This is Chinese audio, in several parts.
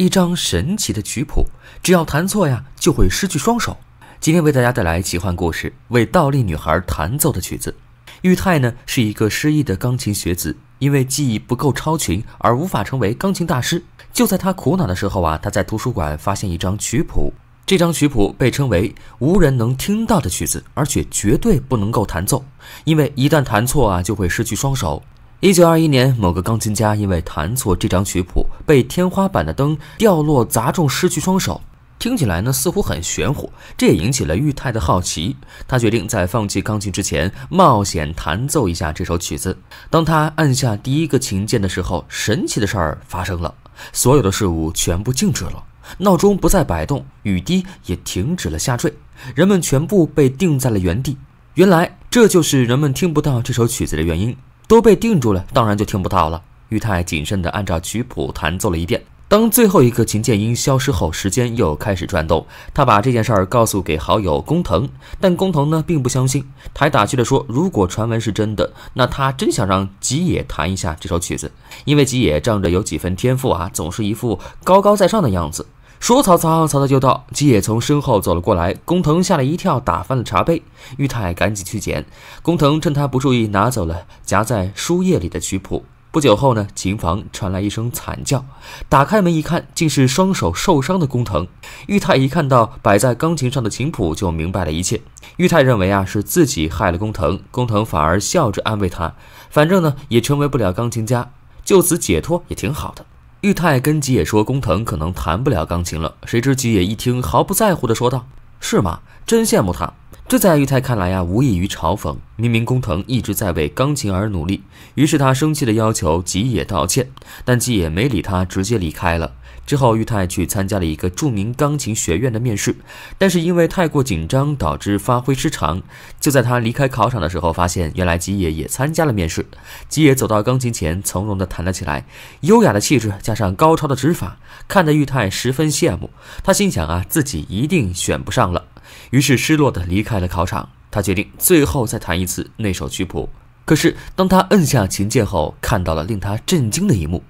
一张神奇的曲谱，只要弹错呀，就会失去双手。今天为大家带来奇幻故事，为倒立女孩弹奏的曲子。玉泰呢，是一个失忆的钢琴学子，因为记忆不够超群而无法成为钢琴大师。就在他苦恼的时候啊，他在图书馆发现一张曲谱。这张曲谱被称为无人能听到的曲子，而且绝对不能够弹奏，因为一旦弹错啊，就会失去双手。一九二一年，某个钢琴家因为弹错这张曲谱，被天花板的灯掉落砸中，失去双手。听起来呢，似乎很玄乎，这也引起了裕泰的好奇。他决定在放弃钢琴之前，冒险弹奏一下这首曲子。当他按下第一个琴键的时候，神奇的事儿发生了：所有的事物全部静止了，闹钟不再摆动，雨滴也停止了下坠，人们全部被定在了原地。原来，这就是人们听不到这首曲子的原因。都被定住了，当然就听不到了。玉太谨慎地按照曲谱弹奏了一遍。当最后一个琴键音消失后，时间又开始转动。他把这件事儿告诉给好友工藤，但工藤呢并不相信，他还打趣地说：“如果传闻是真的，那他真想让吉野弹一下这首曲子，因为吉野仗着有几分天赋啊，总是一副高高在上的样子。”说曹操，曹操就到。吉野从身后走了过来，工藤吓了一跳，打翻了茶杯。裕太赶紧去捡，工藤趁他不注意拿走了夹在书页里的曲谱。不久后呢，琴房传来一声惨叫，打开门一看，竟是双手受伤的工藤。裕太一看到摆在钢琴上的琴谱，就明白了一切。裕太认为啊，是自己害了工藤。工藤反而笑着安慰他：“反正呢，也成为不了钢琴家，就此解脱也挺好的。”玉太跟吉野说：“工藤可能弹不了钢琴了。”谁知吉野一听，毫不在乎的说道：“是吗？真羡慕他。”这在玉太看来呀，无异于嘲讽。明明工藤一直在为钢琴而努力，于是他生气地要求吉野道歉，但吉野没理他，直接离开了。之后，玉太去参加了一个著名钢琴学院的面试，但是因为太过紧张，导致发挥失常。就在他离开考场的时候，发现原来吉野也参加了面试。吉野走到钢琴前，从容地弹了起来，优雅的气质加上高超的指法，看得玉太十分羡慕。他心想啊，自己一定选不上了。于是，失落的离开了考场。他决定最后再弹一次那首曲谱。可是，当他按下琴键后，看到了令他震惊的一幕：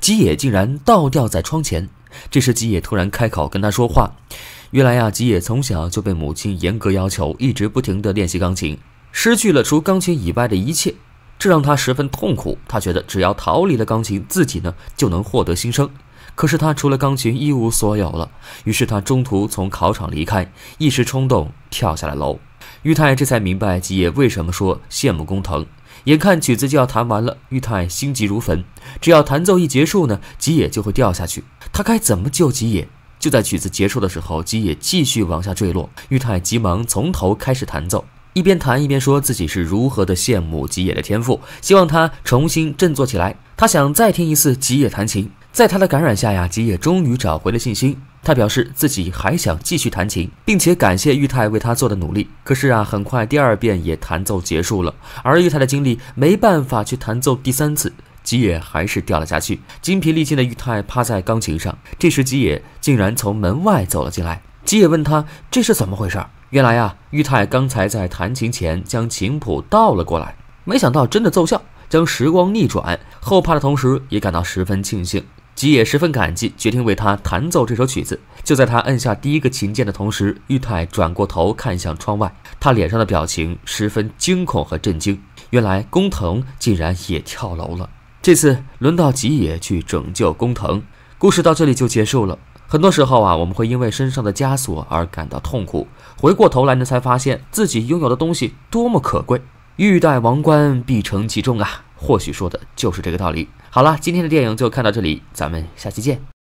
吉野竟然倒吊在窗前。这时，吉野突然开口跟他说话。原来呀，吉野从小就被母亲严格要求，一直不停的练习钢琴，失去了除钢琴以外的一切，这让他十分痛苦。他觉得只要逃离了钢琴，自己呢就能获得新生。可是他除了钢琴一无所有了，于是他中途从考场离开，一时冲动跳下了楼。玉泰这才明白吉野为什么说羡慕工藤。眼看曲子就要弹完了，玉泰心急如焚。只要弹奏一结束呢，吉野就会掉下去。他该怎么救吉野？就在曲子结束的时候，吉野继续往下坠落。玉泰急忙从头开始弹奏，一边弹一边说自己是如何的羡慕吉野的天赋，希望他重新振作起来。他想再听一次吉野弹琴。在他的感染下呀，吉野终于找回了信心。他表示自己还想继续弹琴，并且感谢玉太为他做的努力。可是啊，很快第二遍也弹奏结束了，而玉太的精力没办法去弹奏第三次，吉野还是掉了下去。精疲力尽的玉太趴在钢琴上，这时吉野竟然从门外走了进来。吉野问他这是怎么回事儿？原来啊，玉太刚才在弹琴前将琴谱倒了过来，没想到真的奏效，将时光逆转。后怕的同时也感到十分庆幸。吉野十分感激，决定为他弹奏这首曲子。就在他按下第一个琴键的同时，玉太转过头看向窗外，他脸上的表情十分惊恐和震惊。原来工藤竟然也跳楼了。这次轮到吉野去拯救工藤。故事到这里就结束了。很多时候啊，我们会因为身上的枷锁而感到痛苦，回过头来呢，才发现自己拥有的东西多么可贵。欲戴王冠，必承其重啊，或许说的就是这个道理。好了，今天的电影就看到这里，咱们下期见。